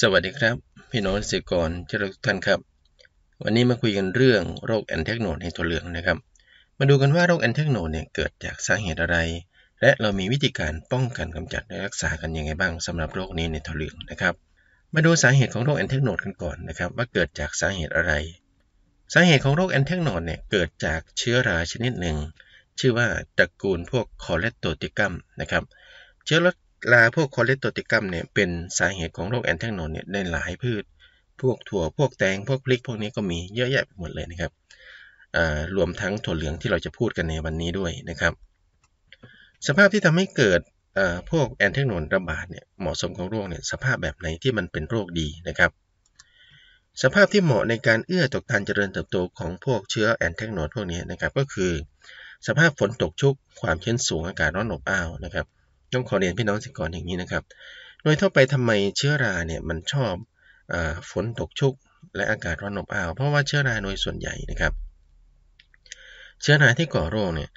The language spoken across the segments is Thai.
สวัสดีครับ พี่น้องเกษตรกรที่รักทุกท่านครับ วันนี้มาคุยกันเรื่องโรคแอนเทคโนดในตัวเหลืองนะครับมาดูกันว่าโรคแอนเทคโนดเนี่ยเกิดจากสาเหตุอะไร และเรามีวิธีการป้องกันกำจัดและรักษากันยังไงบ้างสำหรับโรคนี้ในตัวเหลืองนะครับมาดูสาเหตุของโรคแอนเทคโนดกันก่อนนะครับว่าเกิดจากสาเหตุอะไร สาเหตุของโรคแอนเทคโนดเนี่ยเกิดจากเชื้อราชนิดหนึ่ง ชื่อว่าตระกูลพวกคอเลสโตติกัมนะครับเชื้อลาพวกคอเลสเตอติกัมเนี่ยเป็นสาเหตุของโรคแอนแทกโนนเนี่ยในหลายพืช พวกถั่วพวกแตงพวกพริกพวกนี้ก็มีเยอะแยะไปหมดเลยนะครับ รวมทั้งถั่วเหลืองที่เราจะพูดกันในวันนี้ด้วยนะครับ สภาพที่ทำให้เกิดพวกแอนแทกโนนระบาดเนี่ยเหมาะสมของโรคเนี่ยสภาพแบบไหนที่มันเป็นโรคดีนะครับ สภาพที่เหมาะในการเอื้อต่อการเจริญเติบโตของพวกเชื้อแอนแทกโนนพวกนี้นะครับก็คือ สภาพฝนตกชุก ความชื้นสูงอากาศร้อนอบอ้าวนะครับต้องขอเรียนพี่น้องสิก่อนอย่างนี้นะครับ โดยทั่วไปทำไมเชื้อราเนี่ยมันชอบอฝนตกชุก และอากาศร้อนอบอ้าว เพราะว่าเชื้อราโดยส่วนใหญ่นะครับ เชื้อราที่ก่อโรคเนี่ย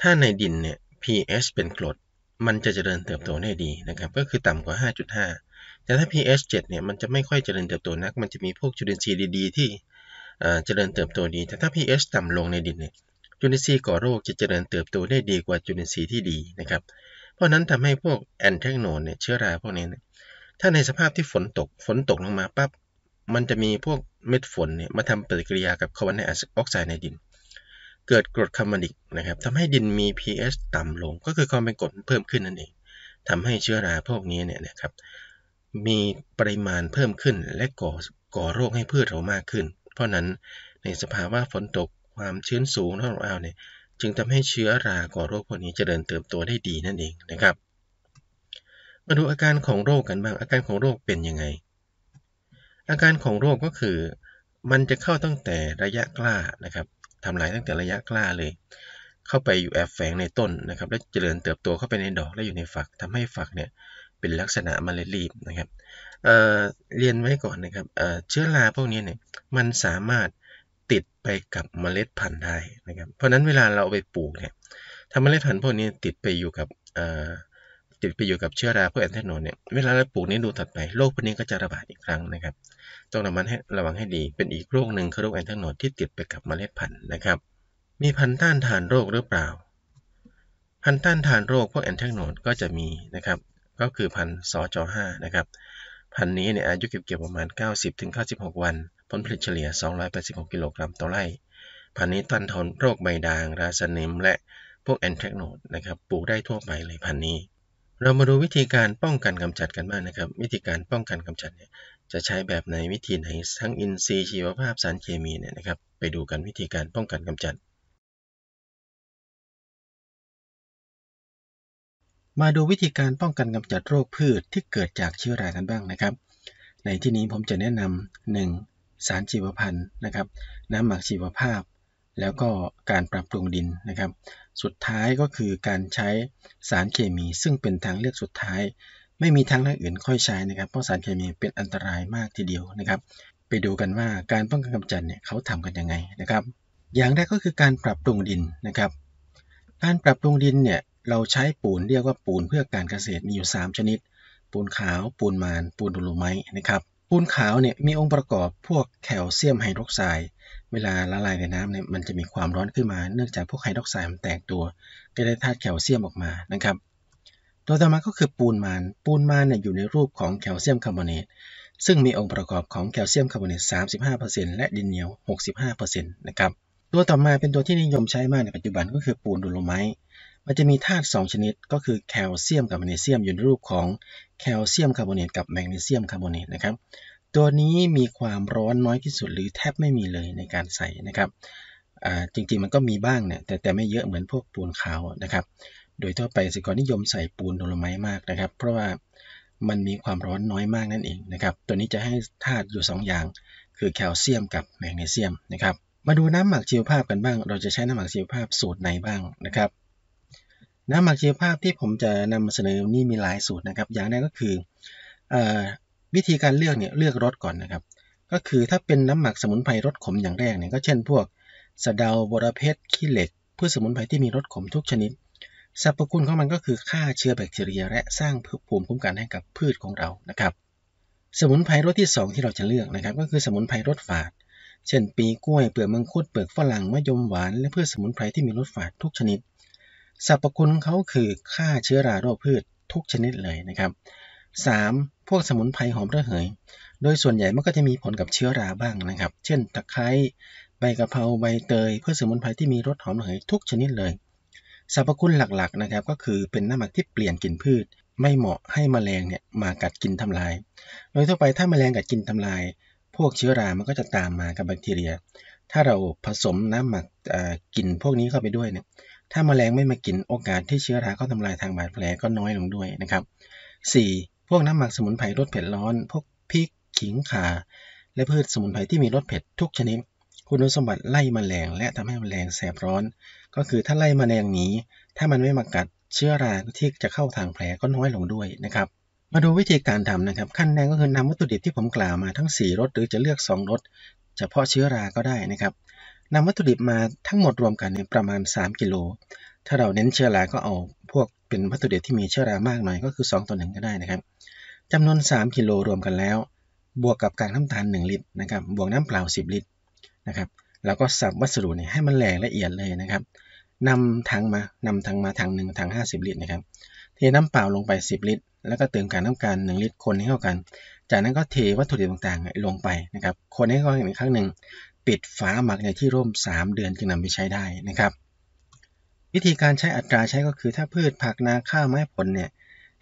ถ้าในดินเนี่ย pH เป็นกรด มันจะเจริญเติบโตได้ดีนะครับ ก็คือต่ำกว่า 5.5 แต่ถ้า pH 7เนี่ยมันจะไม่ค่อยเจริญเติบโตนัก มันจะมีพวกจุลินทรีย์ดีๆที่เจริญเติบโตดี แต่ถ้า pH ต่ำลงในดินเนี่ย จุลินทรีย์ก่อโรคจะเจริญเติบโตได้ดีกว่าจุลินทรีย์ที่ดีนะครับราะนั้นทำให้พวกแอนเทคโนนเนี่ยเชื้อราพวกนี้เนี่ยถ้าในสภาพที่ฝนตกฝนตกลงมาปั๊บมันจะมีพวกเม็ดฝนเนี่ยมาทำปฏิกิริยากับคาร์บอนไดออกไซด์ในดิน เกิดกรดคาร์บอนิกนะครับทำให้ดินมี pH ต่ำลงก็คือความเป็นกรดเพิ่มขึ้นนั่นเองทำให้เชื้อราพวกนี้เนี่ยนะครับมีปริมาณเพิ่มขึ้นและก่อก่อโรคให้พืชเรามากขึ้น เพราะนั้นในสภาวะฝนตกความชื้นสูงั้งเราเนี่ยจึงทำให้เชื้อราก่อโรคพวกนี้จเจริญเติบโตได้ดีนั่นเองนะครับ มาดูอาการของโรคกันบ้างอาการของโรคเป็นยังไง อาการของโรคก็คือมันจะเข้าตั้งแต่ระยะกล้านะครับทำลายตั้งแต่ระยะกล้าเลย เข้าไปอยู่แอบแฝงในต้นนะครับ แล้วเจริญเติบโตเข้าไปในดอกและอยู่ในฝัก ทำให้ฝักเนี่ยเป็นลักษณะมาเรรีบนะครับเเรียนไว้ก่อนนะครับเเชื้อราพวกนี้เนี่ยมันสามารถติดไปกับเมล็ดพันธุ์ได้นะครับเพราะนั้นเวลาเราไปปลูกเนี่ยถ้าเมล็ดพันธุ์พวกนี้ ติดไปอยู่กับติดไปอยู่กับเชื้อราพวกแอนเทโนเนี่ย เวลาเราปลูกนี้ดูถัดไปโรคพวกนี้ก็จะระบาดอีกครั้งนะครับต้องระมัดระวังให้ดีเป็นอีกโรคหนึ่งคือโรคแอนเทโนที่ติดไปกับเมล็ดพันธุ์นะครับมีพันธุ์ต้านทานโรคหรือเปล่า พันธุ์ต้านทานโรคพวกแอนเทโนก็จะมีนะครับก็คือพันธุ์สจ5นะครับพันธุ์นี้เนี่ยอายุเก็บเกี่ยวประมาณ 90-96วันผลผลิตเฉลี่ย 286 กิโลกรัมต่อไร่ พันนี้ต้านทนโรคใบด่างราสนิม และพวกแอนแทรกโนดนะครับ ปลูกได้ทั่วไปเลยพันนี้ เรามาดูวิธีการป้องกันกำจัดกันบ้างนะครับ วิธีการป้องกันกำจัดเนี่ย จะใช้แบบไหนวิธีไหนทั้งอินทรีย์ชีวภาพสารเคมีเนี่ยนะครับ ไปดูกันวิธีการป้องกันกำจัด มาดูวิธีการป้องกันกำจัดโรคพืชที่เกิดจากเชื้อรากันบ้างนะครับ ในที่นี้ผมจะแนะนำ 1. สารชีวพันธุ์นะครับ น้ำหมักชีวภาพ แล้วก็การปรับปรุงดินนะครับ สุดท้ายก็คือการใช้สารเคมี ซึ่งเป็นทางเลือกสุดท้าย ไม่มีทางเลือกอื่นค่อยใช้นะครับเพราะสารเคมีเป็นอันตรายมากทีเดียวนะครับ ไปดูกันว่าการป้องกันกำจัดเนี่ยเขาทำกันยังไงนะครับ อย่างแรกก็คือการปรับปรุงดินนะครับ การปรับปรุงดินเนี่ยเราใช้ปูนเรียกว่าปูนเพื่อการเกษตรมีอยู่3ชนิด ปูนขาว ปูนมานปูนดุลไม้นะครับปูนขาวเนี่ยมีองค์ประกอบพวกแคลเซียมไฮดรอกไซด์ เวลาละลายในน้ำเนี่ยมันจะมีความร้อนขึ้นมา เนื่องจากพวกไฮดรอกไซด์มันแตกตัวก็ได้ธาตุแคลเซียมออกมา นะครับ ตัวต่อมา ก็คือปูนมาน ปูนมานเนี่ยอยู่ในรูปของแคลเซียมคาร์บอเนต ซึ่งมีองค์ประกอบของแคลเซียมคาร์บอเนต 35%และดินเหนียว 65%นะครับ ตัวต่อมาเป็นตัวที่นิยมใช้มากในปัจจุบันก็คือปูนดูโลไมต์มันจะมีธาตุ2ชนิด ก็คือแคลเซียมกับแมกนีเซียมอยู่ในรูปของแคลเซียมคาร์บอเนตกับแมกนีเซียมคาร์บอเนตนะครับ ตัวนี้มีความร้อนน้อยที่สุดหรือแทบไม่มีเลยในการใส่นะครับจริงๆมันก็มีบ้างเนี่ยแต่แต่ไม่เยอะเหมือนพวกปูนขาวนะครับโดยทั่วไปสิกรนิยมใส่ปูนโดลไม้มากนะครับ เพราะว่ามันมีความร้อนน้อยมากนั่นเองนะครับตัวนี้จะให้ธาตุอยู่ 2 อย่างคือแคลเซียมกับแมกนีเซียมนะครับมาดูน้ำหมักชีวภาพกันบ้าง เราจะใช้น้ำหมักชีวภาพสูตรไหนบ้างนะครับน้ำหมักชีวภาพที่ผมจะนำมาเสนอนี่มีหลายสูตรนะครับ อย่างแรกก็คืออวิธีการเลือกเนี่ยเลือกรสก่อนนะครับก็คือถ้าเป็นน้ำหมักสมุนไพรรสขมอย่างแรกเนี่ยก็เช่นพวก สะเดาบัวเพชขี้เหล็กพืชสมุนไพรที่มีรสขมทุกชนิดสรรพคุณของมันก็คือฆ่าเชื้อแบคทีเรีย และสร้างภูมิคุ้มกันให้กับพืชของเรานะครับสมุนไพรรสที่ 2 ที่เราจะเลือกนะครับก็คือสมุนไพรรสฝาดเช่นปีกล้วยเปลือกมังคุดเปลือกฝรั่งมะยมหวานและพืชสมุนไพรที่มีรสฝาดทุกชนิดสรรพคุณเขาคือฆ่าเชื้อราโรคพืชทุกชนิดเลยนะครับ 3. พวกสมุนไพรหอมระเหย โดยส่วนใหญ่มันก็จะมีผลกับเชื้อราบ้างนะครับ เช่น ตะไคร้ ใบกะเพรา ใบเตย เพื่อสมุนไพรที่มีรสหอมระเหย ทุกชนิดเลย สรรพคุณหลักๆนะครับก็คือเป็นน้ำหมักที่เปลี่ยนกลิ่นพืช ไม่เหมาะให้มแมลงเนี่ยมากัดกินทำลาย โดยทั่วไปถ้ามาแมลงกัดกินทำลาย พวกเชื้อรามันก็จะตามมากับแบคทีเรีย ถ้าเราผสมน้ำหมักกลิ่นพวกนี้เข้าไปด้วยเนี่ยถ้ามาแมลงไม่มากินโอกาสที่เชื้อราเข้าทำลายทางบาดแผลก็น้อยลงด้วยนะครับ 4. พวกน้ำหมักสมุนไพรรสเผ็ดร้อน พวกพริกขิงข่าและพืชสมุนไพรที่มีรสเผ็ดทุกชนิด คุณสมบัติไล่มแมลงและทำให้มแมลงแสบร้อน ก็คือถ้าไล่มแมลงหนีถ้ามันไม่มากัดเชื้อราที่จะเข้าทางแผลก็น้อยลงด้วยนะครับมาดูวิธีการทำนะครับขั้นแรกก็คือนำวัตถุดิบที่ผมกล่าวมาทั้ง 4รสหรือจะเลือก 2รสเฉพาะเชื้อราก็ได้นะครับนำวัตถุดิบมาทั้งหมดรวมกันในประมาณ 3กิโลถ้าเราเน้นเชื้อราก็เอา พวกเป็นวัตถุดิบที่มีเชื้อรามากหน่อย ก็คือ 2ต่องก็ได้นะครับจำนวน 3 กิโลรวมกันแล้ว บวกกับการน้ำตาล1ลิตรนะครับ บวกน้ำเปล่า 10 ลิตรนะครับแล้วก็สับวัสดุเนี่ยให้มันแหลกละเอียดเลยนะครับนำถังมานำถังมาถังหนึ่งถัง 50 ลิตรนะครับ เทน้ำเปล่าลงไป 10 ลิตร แล้วก็เติมการน้ำตาล1ลิตร คนให้เข้ากัน จากนั้นก็เทวัตถุดิบต่างๆ ลงไปนะครับ คนให้เข้ากันอีกครั้งหนึ่งปิดฝาหมักในที่ร่ม3 เดือนจึงนำไปใช้ได้นะครับ วิธีการใช้อัตราใช้ก็คือ ถ้าพืชผักนาข้าวไม้ผลเนี่ย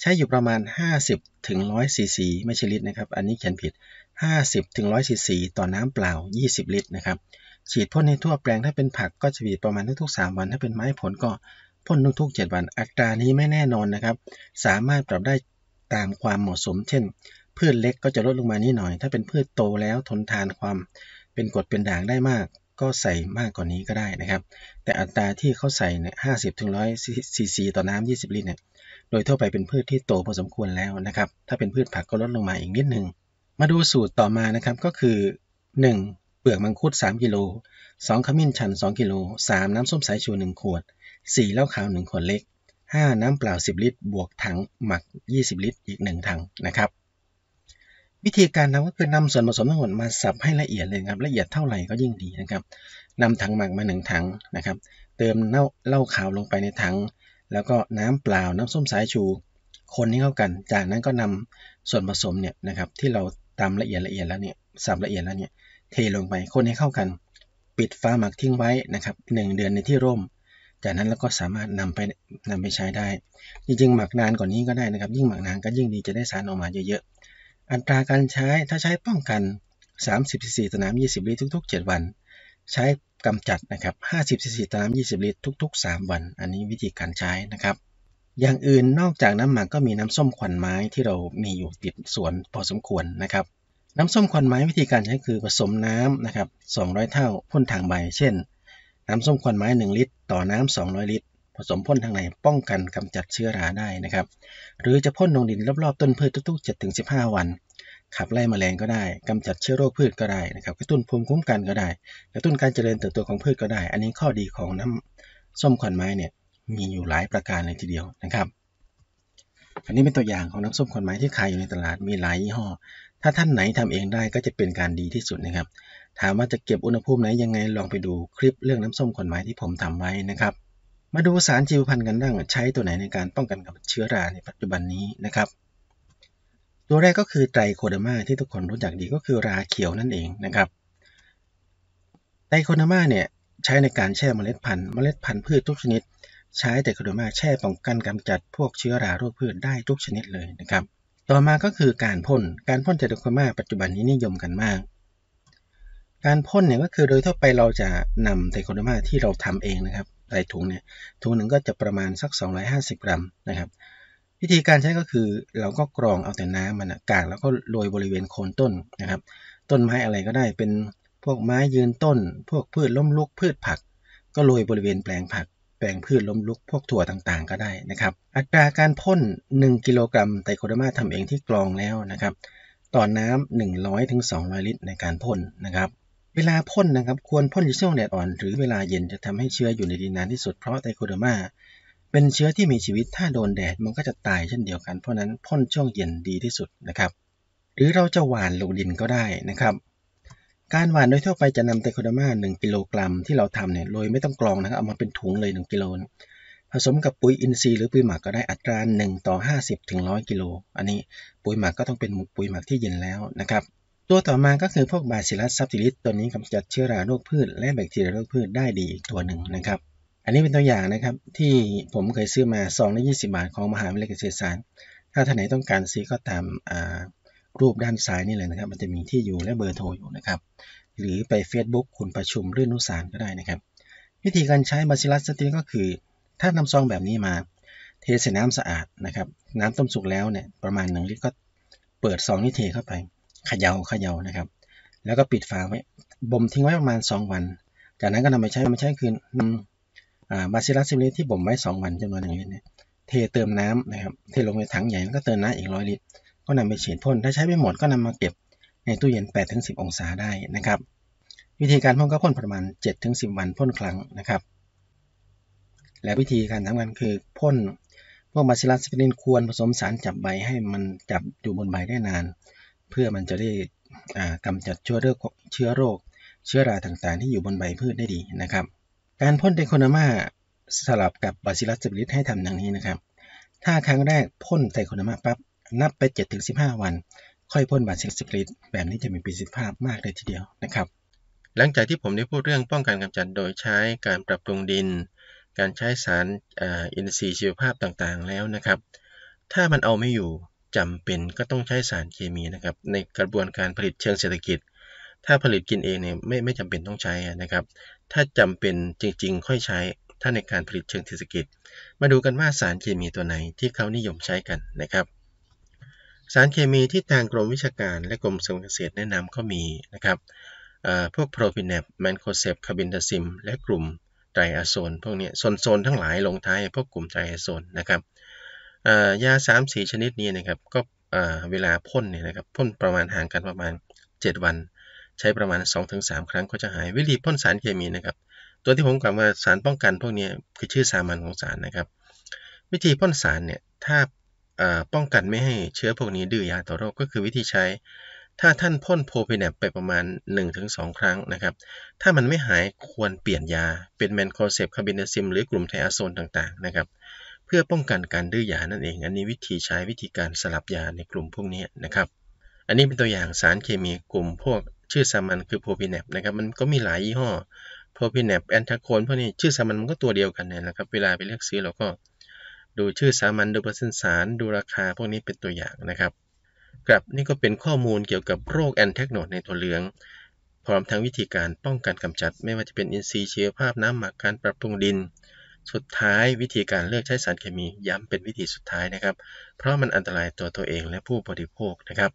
ใช้อยู่ประมาณ 50 ถึง 100ซีซีไม่ใช่ลิตรนะครับ อันนี้เขียนผิด 50 ถึง 100ซีซีต่อน้ำเปล่า 20 ลิตรนะครับฉีดพ่นในทั่วแปลงถ้าเป็นผักก็จะฉีดประมาณทุกๆ3วัน ถ้าเป็นไม้ผลก็พ่นทุกๆ7วันอัตรานี้ไม่แน่นอนนะครับสามารถปรับได้ตามความเหมาะสม เช่น พืชเล็กก็จะลดลงมานิดหน่อย ถ้าเป็นพืชโตแล้วทนทานความเป็นกดเป็นด่างได้มากก็ใส่มากกว่านนี้ก็ได้นะครับ แต่อัตราที่เขาใส่เนี่ยห้าสิบถึงร้อยซีซีต่อน้ำ 20 ลิตรเนี่ยโดยทั่วไปเป็นพืชที่โตพอสมควรแล้วนะครับ ถ้าเป็นพืชผักก็ลดลงมาอีกนิดหนึ่ง มาดูสูตรต่อมานะครับก็คือ 1. เปลือกมังคุด3กิโล2ขมิ้นชัน 2 กิโล3น้ำส้มสายชู1ขวด4เหล้าขาว1ขวดเล็ก 5 น้ำเปล่า 10 ลิตร บวกถังหมัก 20 ลิตรอีก1ถังนะครับวิธีการทำก็คือนำส่วนผสมทั้งหมดมาสับให้ละเอียดเลยครับละเอียดเท่าไหร่ก็ยิ่งดีนะครับนำถังหมักมาหนึ่งถังนะครับเติมเน่าเหล้าขาวลงไปในถังแล้วก็น้ำเปล่าน้ำส้มสายชู คนให้เข้ากัน จากนั้นก็นำส่วนผสมเนี่ยนะครับที่เราตำละเอียดละเอียดแล้วเนี่ยสับละเอียดแล้วเนี่ยเทลงไปคนให้เข้ากัน ปิดฟ้าหมักทิ้งไว้นะครับหนึ่งเดือนในที่ร่ม จากนั้นเราก็สามารถนำไปนำไปใช้ได้ จริงๆหมักนานกว่านนี้ก็ได้นะครับ ยิ่งหมักนานก็ยิ่งดีจะได้สารออกมาเยอะๆอัตราการใช้ถ้าใช้ป้องกัน 30ซีซีต่อน้ำ20 ลิตรทุก ๆ 7 วัน ใช้กำจัดนะครับ50ซีซีต่อน้ำ20 ลิตร ทุก ๆ 3 วัน อันนี้วิธีการใช้นะครับอย่างอื่นนอกจากน้ำหมักก็มีน้ำส้มควันไม้ที่เรา มีอยู่ติดสวนพอสมควรนะครับน้ำส้มควันไม้วิธีการใช้คือผสมน้ำนะครับ200 เท่าพ่นทางใบ เช่น น้ำส้มควันไม้ 1 ลิตร ต่อน้ำ200ลิตรผสมพ่นทางในป้องกันกำจัดเชื้อราได้นะครับ หรือจะพ่นลงดินรอบๆต้นพืชทุกๆ7้าวัน ขับไล่มแมลงก็ได้ กำจัดเชื้อโรคพืชก็ได้นะครับกระตุ้นภูมิคุ้มกันก็ได้กระตุ้นการเจริญเติบโตของพืชก็ได้ อันนี้ข้อดีของน้ำส้มขอนไม้เนี่ยมีอยู่หลายประการเลยทีเดียวนะครับ อันนี้เป็นตัวอย่างของน้ำส้มขอนไม้ที่ขายอยู่ในตลาดมีหลายยี่ห้อถ้าท่านไหนทำเองได้ก็จะเป็นการดีที่สุดนะครับ ถามว่าจะเก็บอุณหภูมิไหนยังไงลองไปดูคลิปเรื่องน้ำส้มขอนไม้ที่ผมทำไว้นะครับมาดูสารชีวพันธุ์กันบ้างใช้ตัวไหนในการป้องกันกับเชื้อราในปัจจุบันนี้นะครับ ตัวแรกก็คือไตรโคเดมาที่ทุกคนรู้จักดีก็คือราเขียวนั่นเองนะครับ ไตรโคเดมาเนี่ยใช้ในการแช่เมล็ดพันธุ์เมล็ดพันธุ์พืชทุกชนิด ใช้ไตรโคเดมาแช่ป้องกันกำจัดพวกเชื้อราโรคพืชได้ทุกชนิดเลยนะครับ ต่อมาก็คือการพ่นการพ่นไตรโคเดมาปัจจุบันนี้นิยมกันมาก การพ่นเนี่ยก็คือโดยทั่วไปเราจะนำไตรโคเดมาที่เราทำเองนะครับหลายถุงเนี่ยถุงหนึ่งก็จะประมาณสัก 250 กรัมนะครับ วิธีการใช้ก็คือเราก็กรองเอาแต่น้ำมันกากแล้วก็โรยบริเวณโคนต้นนะครับ ต้นไม้อะไรก็ได้เป็นพวกไม้ยืนต้น พวกพืชล้มลุกพืชผัก ก็โรยบริเวณแปลงผัก แปลงพืชล้มลุก พวกถั่วต่างๆก็ได้นะครับอัตราการพ่น1กิโลกรัมไตรโคดามาทำเองที่กรองแล้วนะครับต่อน้ำ100-200ลิตร ในการพ่นนะครับเวลาพ่นนะครับควรพ่นในช่วงแดดอ่อนหรือเวลาเย็นจะทำให้เชื้ออยู่ในดินนานที่สุดเพราะไตโคดามาเป็นเชื้อที่มีชีวิตถ้าโดนแดดมันก็จะตายเช่นเดียวกัน เพราะนั้นพ่นช่วงเย็นดีที่สุดนะครับ หรือเราจะหว่านลงดินก็ได้นะครับ การหว่านโดยทั่วไปจะนำไตโคเดามา1กิโลกรัมที่เราทำเนี่ยโดยไม่ต้องกรองนะครับเอามาเป็นถุงเลย1กิโลผสมกับปุ๋ยอินทรีย์หรือปุ๋ยหมักก็ได้อัตรา1ต่อ50ถึง100กิโลอันนี้ปุ๋ยหมักก็ต้องเป็นปุ๋ยหมักที่เย็นแล้วนะครับตัวต่อมาก็คือพวกบาซิลัสซับติลิสตัวนี้กำจัดเชื้อราโรคพืชและแบคทีเรียโรคพืชได้ดีอีกตัวหนึ่งนะครับ อันนี้เป็นตัวอย่างนะครับ ที่ผมเคยซื้อมาซองละ20 บาทของมหาวิทยาลัยเกษตรศาสตร์ถ้าท่านไหนต้องการซื้อก็ตามรูปด้านซ้ายนี่เลยนะครับ มันจะมีที่อยู่และเบอร์โทรอยู่นะครับ หรือไป Facebook คุณประชุมเรื่องนุสารก็ได้นะครับวิธีการใช้บาซิลัสซับติลิสก็คือ ถ้านำซองแบบนี้มา เทใส่น้ำสะอาดนะครับน้ำต้มสุกแล้วเนี่ยประมาณ1ลิตรก็เปิดซองนี้เทเข้าไปเขยา่า เขย่านะครับ แล้วก็ปิดฝาไว้ บ่มทิ้งไว้ประมาณ 2 วัน จากนั้นก็นำไปใช้มปใช้คืนนำบาซิลัสซิลิที่บ่มไว้ 2 วันจำนวนหนึ่งลิตรเทเติมน้ำนะครับ เทลงในถังใหญ่แล้วก็เติมน้ำอีกร้อยลิตร ก็นำไปฉีดพ่น ถ้าใช้ไม่หมดก็นำมาเก็บในตู้เย็น8-10 องศาได้นะครับ วิธีการพ่นก็พ่นประมาณ7-10 วันพ่นครั้งนะครับ และวิธีการทำงานคือพ่นพวกบาซิลัสซิลินควรผสมสารจับใบให้มันจับอยู่บนใบได้นานเพื่อมันจะได้กำจัดเชื้อโรคเชื้อโรคเชื้อราต่างๆ ที่อยู่บนใบพืชได้ดีนะครับ การพ่นไดโคนนมาสลับกับบาซิลัสซิลิสให้ทำดังนี้นะครับ ถ้าครั้งแรกพ่นไดโคนนมาปั๊บนับไป 7-15 วัน ค่อยพ่นบาซิลัสซิลิสแบบนี้จะมีประสิทธิภาพมากเลยทีเดียวนะครับหลังจากที่ผมได้พูดเรื่องป้องกันกำจัดโดยใช้การปรับปรุงดิน การใช้สารอินทรีย์ชีวภาพต่างๆ แล้วนะครับ ถ้ามันเอาไม่อยู่จำเป็นก็ต้องใช้สารเคมีนะครับในกระบวนการผลิตเชิงเศรษฐกิจ ถ้าผลิตกินเองเนี่ยไม่ไม่จำเป็นต้องใช้นะครับ ถ้าจำเป็นจริงๆ ค่อยใช้ถ้าในการผลิตเชิงเศรษฐกิจ มาดูกันว่าสารเคมีตัวไหนที่เขานิยมใช้กันนะครับ สารเคมีที่ทางกรมวิชาการและกรมสรงเกษตรแนะนำก็มีนะครับพวกโปรพินแนปแมนโคเซปคาบินดาซิมและกลุ่มไตรอะโซนพวกนี้โซนๆทั้งหลายลงท้ายพวกกลุ่มไตรอะโซนนะครับยา3ีชนิดนี้นะครับก็เวลาพ่นเนี่ยนะครับพ่นประมาณห่างกันประมาณ 7 วัน ใช้ประมาณ 2-3 ครั้งก็จะหายวิธีพ่นสารเคมีนะครับตัวที่ผมกล่าวว่าสารป้องกัน พวกนี้คือชื่อสามัญของสารนะครับวิธีพ่นสารเนี่ยถ้าป้องกันไม่ให้เชื้อพวกนี้ดื้อยา ต่อโรคก็คือวิธีใช้ถ้าท่านพ่นโพพเแนปไปประมาณ 1-2 ครั้งนะครับถ้ามันไม่หายควรเปลี่ยนยาเป็นแมนโคเซปคาบินเดซิมหรือกลุ่มไทอาโซนต่างๆนะครับเพื่อป้องกันการดื้อยานั่นเอง อันนี้วิธีใช้วิธีการสลับยาในกลุ่มพวกนี้นะครับ อันนี้เป็นตัวอย่างสารเคมีกลุ่มพวก ชื่อสามันคือโพพิแนปนะครับ มันก็มีหลายยี่ห้อ โพพิแนปแอนทาโคนพวกนี้ชื่อสามันมันก็ตัวเดียวกันเนยนะครับ เวลาไปเลือกซื้อเราก็ ดูชื่อสามันดูประสิทนิสาร ดูราคาพวกนี้เป็นตัวอย่างนะครับครับนี่ก็เป็นข้อมูลเกี่ยวกับโรคแอนแทกโนดในตัวเหลืองพร้อมทั้งวิธีการป้องกันกำจัด ไม่ว่าจะเป็นอินทรีย์ชีวภาพน้ำหมักการปรับปรุงดินสุดท้ายวิธีการเลือกใช้สารเคมีย้ำเป็นวิธีสุดท้ายนะครับ เพราะมันอันตรายตัวตัวเองและผู้บริโภคนะครับ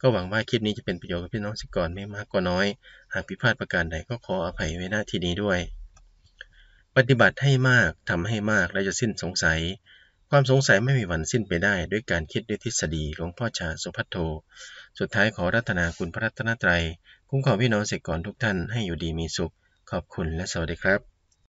ก็หวังว่าคลิปนี้จะเป็นประโยชน์กับพี่น้องสิกรไม่มากก็น้อย หากผิดพลาดประการใดก็ขออภัยไว้หน้าที่นี้ด้วย ปฏิบัติให้มากทำให้มากและจะสิ้นสงสัย ความสงสัยไม่มีวันสิ้นไปได้ ด้วยการคิดด้วยทฤษฎีหลวงพ่อชาสุพัทโท สุดท้ายขอรัตนาคุณพระรัตนตรัย คุ้มครองพี่น้องเสกกรทุกท่านให้อยู่ดีมีสุข ขอบคุณและสวัสดีครับ